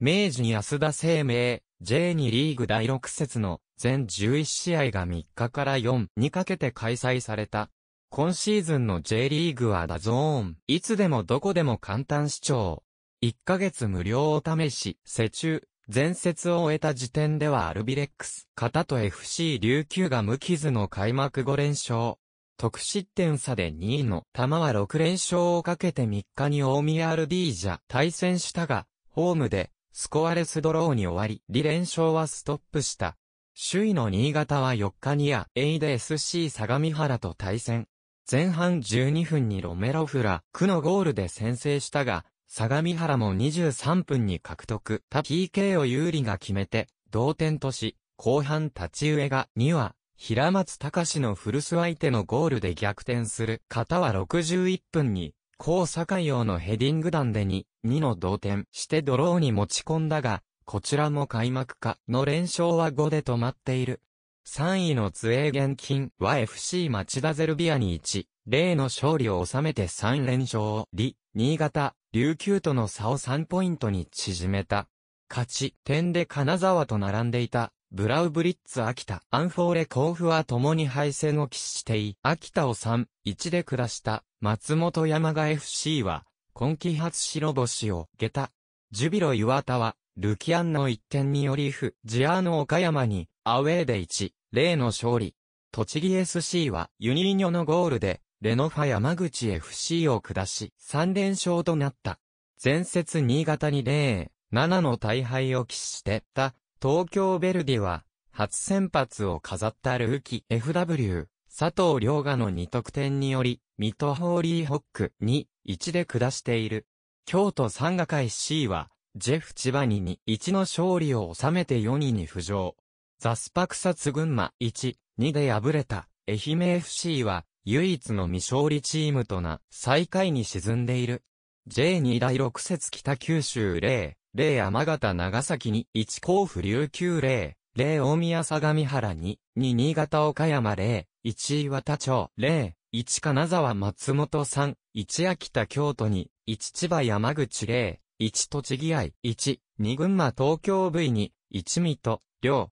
明治に安田生命 J2 リーグ第6節の全11試合が3日から4にかけて開催された。今シーズンの J リーグはダゾーン。いつでもどこでも簡単視聴。1ヶ月無料お試し、世中。前節を終えた時点ではアルビレックス、型と FC 琉球が無傷の開幕5連勝。得失点差で2位の玉は6連勝をかけて3日に大宮アルディージャ対戦したが、ホームでスコアレスドローに終わり、リ連勝はストップした。首位の新潟は4日にや、エイで SC 相模原と対戦。前半12分にロメロフラ、区のゴールで先制したが、相模原も23分に獲得。た PK を有利が決めて、同点とし、後半立ち上が2は、平松隆の古巣相手のゴールで逆転する。方は61分に、高坂用のヘディング弾で2、2の同点してドローに持ち込んだが、こちらも開幕下の連勝は5で止まっている。3位のツエーゲン金は FC 町田ゼルビアに1、0の勝利を収めて3連勝リ、新潟、琉球との差を3ポイントに縮めた。勝ち点で金沢と並んでいたブラウブリッツ秋田、アンフォーレ甲府は共に敗戦を喫してい、秋田を3、1で下した、松本山が FC は、今季初白星を下駄。ジュビロ岩田は、ルキアンの一点によりフ、ジアーノ岡山に、アウェーで1、0の勝利。栃木 SC は、ユニーニョのゴールで、レノファ山口 FC を下し、3連勝となった。前節新潟に0、7の大敗を喫してた、東京ベルディは、初先発を飾ったルーキー FW、佐藤良賀の2得点により、ミトホーリーホック2、1で下している。京都三河会 C は、ジェフ千葉に2、1の勝利を収めて4位に浮上。ザスパクサツ群馬1、2で敗れた、愛媛 FC は、唯一の未勝利チームとな、最下位に沈んでいる。J2 第6節北九州0、例山形長崎に、一甲府琉球例、例大宮相模原に、二。新潟岡山例、一岩田町例、一金沢松本山、一秋田京都に、一千葉山口例、一栃木愛、一、二群馬東京部位に、一水戸、両。